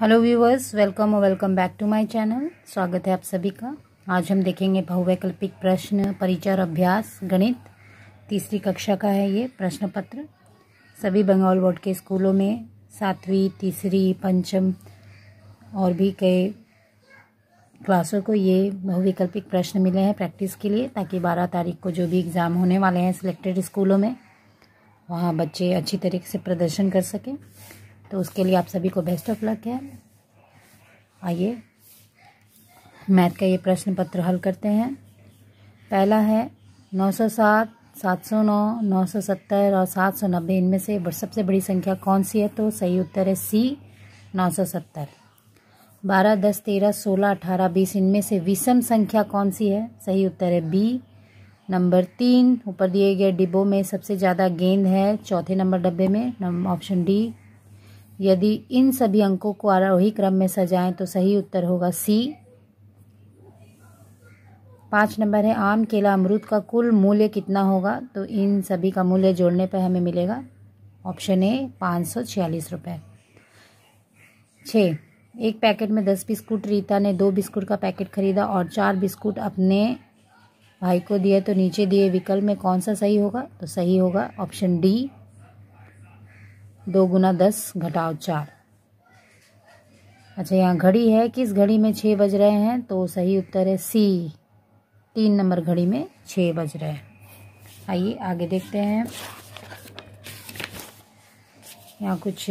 hello viewers welcome और welcome back to my channel स्वागत है आप सभी का आज हम देखेंगे बहुवैकल्पिक प्रश्न परिचय अभ्यास गणित तीसरी कक्षा का है ये प्रश्न पत्र सभी बंगाल बोर्ड के स्कूलों में सातवीं तीसरी पंचम और भी कई क्लासों को ये बहुवैकल्पिक प्रश्न मिले हैं प्रैक्टिस के लिए ताकि बारह तारीख को जो भी एग्ज़ाम होने वाले हैं सिलेक्टेड स्कूलों में वहाँ बच्चे अच्छी तरीके से प्रदर्शन कर सकें तो उसके लिए आप सभी को बेस्ट ऑफ लक है आइए मैथ का ये प्रश्न पत्र हल करते हैं पहला है नौ सौ सात सात सौ नौ नौ सौ सत्तर और सात सौ नब्बे इनमें से सबसे बड़ी संख्या कौन सी है तो सही उत्तर है सी नौ सौ सत्तर बारह दस तेरह सोलह अठारह बीस इनमें से विषम संख्या कौन सी है सही उत्तर है बी नंबर तीन ऊपर दिए गए डिब्बों में सबसे ज़्यादा गेंद है चौथे नंबर डब्बे में ऑप्शन डी यदि इन सभी अंकों को आरोही क्रम में सजाएं तो सही उत्तर होगा सी पाँच नंबर है आम केला अमरूद का कुल मूल्य कितना होगा तो इन सभी का मूल्य जोड़ने पर हमें मिलेगा ऑप्शन ए पाँच सौ छियालीस रुपये छः एक पैकेट में दस बिस्कुट रीता ने दो बिस्कुट का पैकेट खरीदा और चार बिस्कुट अपने भाई को दिया तो नीचे दिए विकल्प में कौन सा सही होगा तो सही होगा ऑप्शन डी दो गुना दस घटाओ चार अच्छा यहाँ घड़ी है किस घड़ी में छः बज रहे हैं तो सही उत्तर है सी तीन नंबर घड़ी में छः बज रहे हैं आइए आगे देखते हैं यहाँ कुछ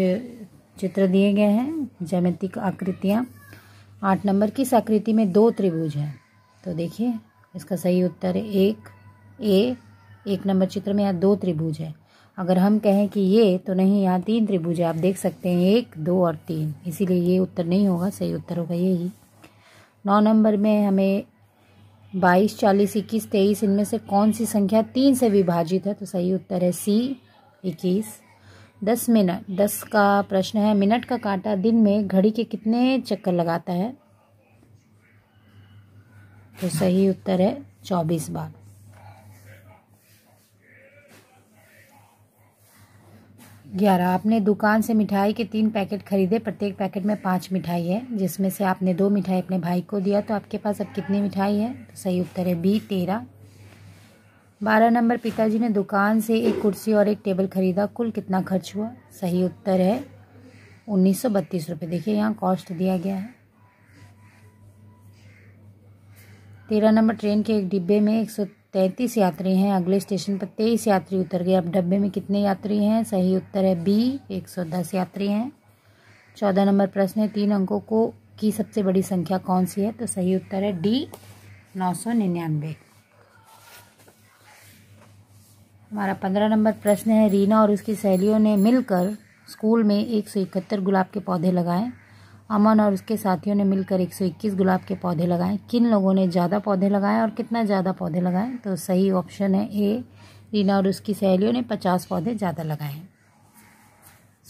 चित्र दिए गए हैं जैमितिक आकृतियाँ आठ नंबर किस आकृति में दो त्रिभुज हैं तो देखिए इसका सही उत्तर है एक ए एक नंबर चित्र में यहाँ दो त्रिभुज है अगर हम कहें कि ये तो नहीं यहाँ तीन त्रिभुज आप देख सकते हैं एक दो और तीन इसीलिए ये उत्तर नहीं होगा सही उत्तर होगा यही नौ नंबर में हमें बाईस चालीस इक्कीस तेईस इनमें से कौन सी संख्या तीन से विभाजित है तो सही उत्तर है सी इक्कीस दस मिनट दस का प्रश्न है मिनट का कांटा दिन में घड़ी के कितने चक्कर लगाता है तो सही उत्तर है चौबीस बार ग्यारह आपने दुकान से मिठाई के तीन पैकेट खरीदे प्रत्येक पैकेट में पाँच मिठाई है जिसमें से आपने दो मिठाई अपने भाई को दिया तो आपके पास अब कितनी मिठाई है तो सही उत्तर है बी तेरह बारह नंबर पिताजी ने दुकान से एक कुर्सी और एक टेबल खरीदा कुल कितना खर्च हुआ सही उत्तर है उन्नीस सौ बत्तीस रुपये देखिए यहाँ कॉस्ट दिया गया है तेरह नंबर ट्रेन के एक डिब्बे में एक सौ तैंतीस यात्री हैं अगले स्टेशन पर तेईस यात्री उतर गए अब डब्बे में कितने यात्री हैं सही उत्तर है बी एक सौ दस यात्री हैं चौदह नंबर प्रश्न है तीन अंकों को की सबसे बड़ी संख्या कौन सी है तो सही उत्तर है डी नौ सौ निन्यानवे हमारा पंद्रह नंबर प्रश्न है रीना और उसकी सहेलियों ने मिलकर स्कूल में एक सौ इकहत्तर गुलाब के पौधे लगाए अमन और उसके साथियों ने मिलकर 121 गुलाब के पौधे लगाए किन लोगों ने ज़्यादा पौधे लगाए और कितना ज़्यादा पौधे लगाए तो सही ऑप्शन है ए रीना और उसकी सहेलियों ने 50 पौधे ज़्यादा लगाए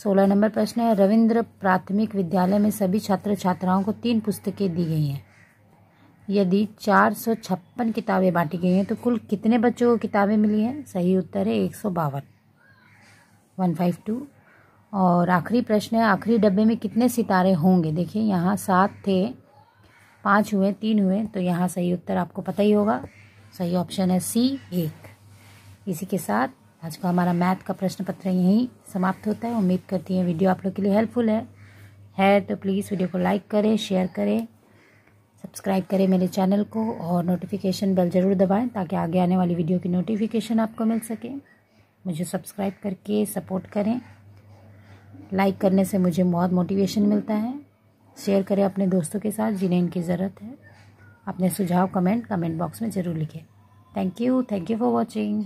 सोलह नंबर प्रश्न है रविंद्र प्राथमिक विद्यालय में सभी छात्र छात्राओं को तीन पुस्तकें दी गई हैं यदि चार सौ छप्पन किताबें बांटी गई हैं तो कुल कितने बच्चों को किताबें मिली हैं सही उत्तर है एक सौ बावन वन फाइव टू और आखिरी प्रश्न है आखिरी डब्बे में कितने सितारे होंगे देखिए यहाँ सात थे पाँच हुए तीन हुए तो यहाँ सही उत्तर आपको पता ही होगा सही ऑप्शन है सी एक इसी के साथ आज का हमारा मैथ का प्रश्न पत्र यहीं समाप्त होता है उम्मीद करती है वीडियो आप लोग के लिए हेल्पफुल है है तो प्लीज़ वीडियो को लाइक करें शेयर करें सब्सक्राइब करें मेरे चैनल को और नोटिफिकेशन बेल ज़रूर दबाएं ताकि आगे आने वाली वीडियो की नोटिफिकेशन आपको मिल सके मुझे सब्सक्राइब करके सपोर्ट करें लाइक करने से मुझे बहुत मोटिवेशन मिलता है शेयर करें अपने दोस्तों के साथ जिन्हें इनकी ज़रूरत है अपने सुझाव कमेंट कमेंट बॉक्स में ज़रूर लिखें thank you thank you for watching